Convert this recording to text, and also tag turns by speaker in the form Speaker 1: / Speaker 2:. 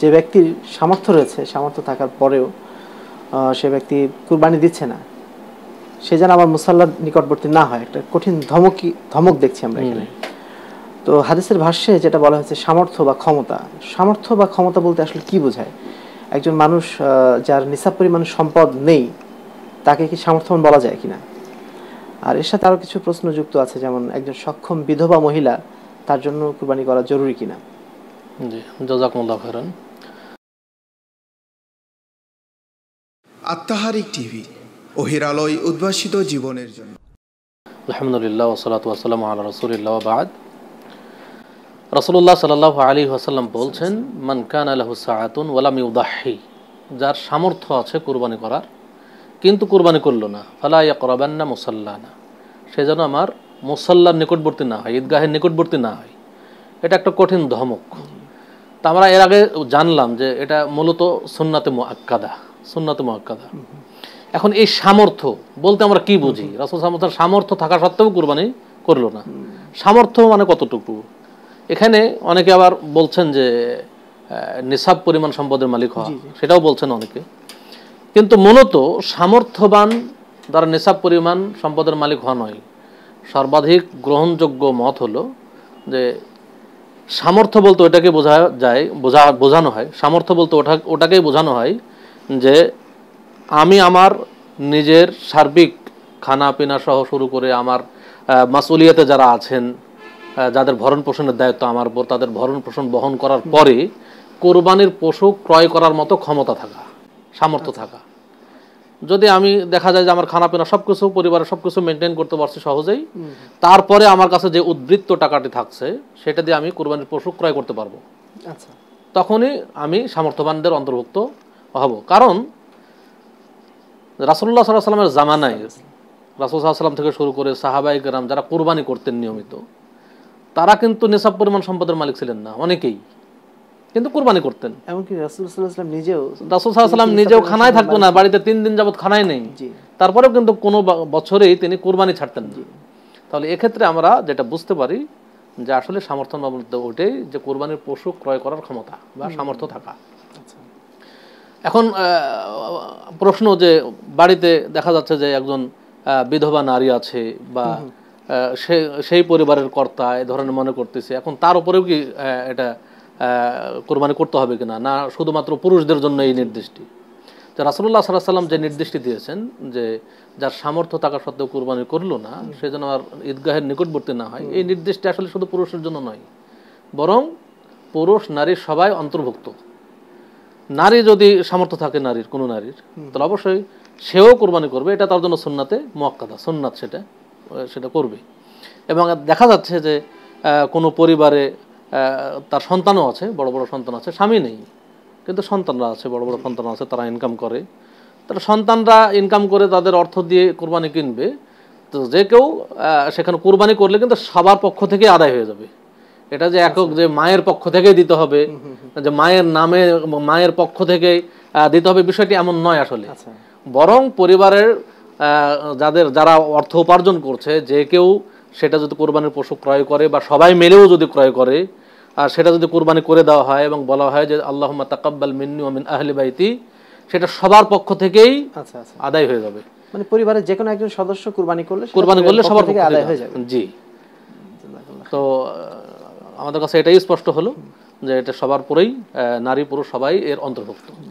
Speaker 1: যে ব্যক্তির সামর্থ্য রয়েছে সামর্থ্য থাকার পরেও সে ব্যক্তি কুরবানি দিচ্ছে না সে যেন আমার মুসাল্লার নিকটবর্তী না হয় একটা কঠিন ধমকি ধমক দেখছি আমরা এখানে তো হাদিসের ভাষ্যে যেটা বলা হয়েছে সামর্থ্য বা ক্ষমতা সামর্থ্য বা ক্ষমতা বলতে আসলে কি বোঝায় একজন মানুষ যার নিসাব পরিমাণ সম্পদ নেই তাকে কি সামর্থ্যবান বলা যায় কিনা আর এর সাথে আরও কিছু প্রশ্ন যুক্ত আছে যেমন একজন সক্ষম বিধবা মহিলা তার জন্য কুরবানি করা জরুরি কিনা
Speaker 2: জি জজাকুমুল্লাহ
Speaker 1: আত্মাহারিক টিভি ওহির উদ্ভাসিত জীবনের জন্য
Speaker 2: আলহামদুলিল্লাহ ওসলাত ওয়াসালাম আল্লাহ রসুলিল্লাহ বাদ রসুল্লাহ সাল আলী ওয়াসাল্লাম বলছেন মানকান আলহ সাহাতুন ওলাম ইউদাহি যার সামর্থ্য আছে কুরবানি করার কিন্তু কুরবানি করল না ফালা ইয়া করাবেন না মুসাল্লানা সে যেন আমার মুসাল্লার নিকটবর্তী না হয় ঈদগাহের নিকটবর্তী না হয় এটা একটা কঠিন ধমক তা আমরা এর আগে জানলাম যে এটা মূলত সুন্নাতে মোয়াক্কাদা সুন্নাতে মোয়াক্কাদা এখন এই সামর্থ্য বলতে আমরা কি বুঝি রাসুল সামর্থার সামর্থ্য থাকা সত্ত্বেও কোরবানি করলো না সামর্থ্য মানে কতটুকু এখানে অনেকে আবার বলছেন যে নিসাব পরিমাণ সম্পদের মালিক হওয়া সেটাও বলছেন অনেকে কিন্তু মূলত সামর্থ্যবান দ্বারা নিসাব পরিমাণ সম্পদের মালিক হওয়া নয় সর্বাধিক গ্রহণযোগ্য মত হলো যে সামর্থ্য বলতে ওটাকে বোঝা যায় বোঝা বোঝানো হয় সামর্থ্য বলতে ওটা ওটাকেই বোঝানো হয় যে আমি আমার নিজের সার্বিক খানা পিনা সহ শুরু করে আমার মাসুলিয়াতে যারা আছেন যাদের ভরণ পোষণের দায়িত্ব আমার উপর তাদের ভরণ পোষণ বহন করার পরে কোরবানির পশু ক্রয় করার মতো ক্ষমতা থাকা সামর্থ্য থাকা যদি আমি দেখা যায় যে আমার খানা পিনা সব কিছু পরিবারের সব কিছু মেনটেন করতে পারছি সহজেই তারপরে আমার কাছে যে উদ্বৃত্ত টাকাটি থাকছে সেটা দিয়ে আমি কোরবানির পশু ক্রয় করতে পারবো আচ্ছা তখনই আমি সামর্থ্যবানদের অন্তর্ভুক্ত হব কারণ রাসুল্লাহ সাল্লাহ সাল্লামের জামানায় রাসুল সাল্লাম থেকে শুরু করে সাহাবাই গ্রাম যারা কোরবানি করতেন নিয়মিত তারা কিন্তু নিসাব পরিমাণ সম্পদের মালিক ছিলেন না অনেকেই কিন্তু কোরবানি করতেন
Speaker 1: এমনকি রাসুলসাল্লাম নিজেও রাসুলসাল্লাম নিজেও খানায় থাকতো না বাড়িতে
Speaker 2: তিন দিন যাবৎ খানায় নেই তারপরেও কিন্তু কোনো বছরেই তিনি কোরবানি ছাড়তেন তাহলে এক্ষেত্রে আমরা যেটা বুঝতে পারি যে আসলে সামর্থ্য বাবদ ওটাই যে কোরবানির পশু ক্রয় করার ক্ষমতা বা সামর্থ্য থাকা আচ্ছা। এখন প্রশ্ন যে বাড়িতে দেখা যাচ্ছে যে একজন বিধবা নারী আছে বা সেই পরিবারের কর্তা এ ধরনের মনে করতেছে এখন তার উপরেও কি এটা কোরবানি করতে হবে কি না শুধুমাত্র পুরুষদের জন্য এই নির্দেশটি তো রাসুল্লাহ সাল্লাহ সাল্লাম যে নির্দেশটি দিয়েছেন যে যার সামর্থ্য থাকা সত্ত্বেও কোরবানি করলো না সে যেন আর ঈদগাহের নিকটবর্তী না হয় এই নির্দেশটি আসলে শুধু পুরুষের জন্য নয় বরং পুরুষ নারী সবাই অন্তর্ভুক্ত নারী যদি সামর্থ্য থাকে নারীর কোনো নারীর তাহলে অবশ্যই সেও কোরবানি করবে এটা তার জন্য সোননাথে মোয়াক্কাদা সোননাথ সেটা সেটা করবে এবং দেখা যাচ্ছে যে কোনো পরিবারে তার সন্তানও আছে বড় বড় সন্তান আছে স্বামী নেই কিন্তু সন্তানরা আছে বড় বড় সন্তান আছে তারা ইনকাম করে তারা সন্তানরা ইনকাম করে তাদের অর্থ দিয়ে কোরবানি কিনবে তো যে কেউ সেখানে কোরবানি করলে কিন্তু সবার পক্ষ থেকে আদায় হয়ে যাবে এটা যে একক আচ্ছা। যে মায়ের পক্ষ থেকে দিতে হবে যে মায়ের নামে মায়ের পক্ষ থেকে দিতে হবে বিষয়টি এমন নয় আসলে আচ্ছা। বরং পরিবারের যাদের যারা অর্থ উপার্জন করছে যে কেউ সেটা যদি কোরবানির পশু ক্রয় করে বা সবাই মিলেও যদি ক্রয় করে আর সেটা যদি কোরবানি করে দেওয়া হয় এবং বলা হয় যে আল্লাহ তাকাব্বাল মিন্নি মিন আহলে বাইতি সেটা সবার পক্ষ থেকেই আচ্ছা, আচ্ছা। আদায় হয়ে যাবে
Speaker 1: মানে পরিবারের যে কোনো একজন সদস্য কোরবানি করলে কোরবানি করলে সবার থেকে আদায় হয়ে যাবে
Speaker 2: জি তো আমাদের কাছে এটাই স্পষ্ট হলো যে এটা সবার পরেই নারী পুরুষ সবাই এর অন্তর্ভুক্ত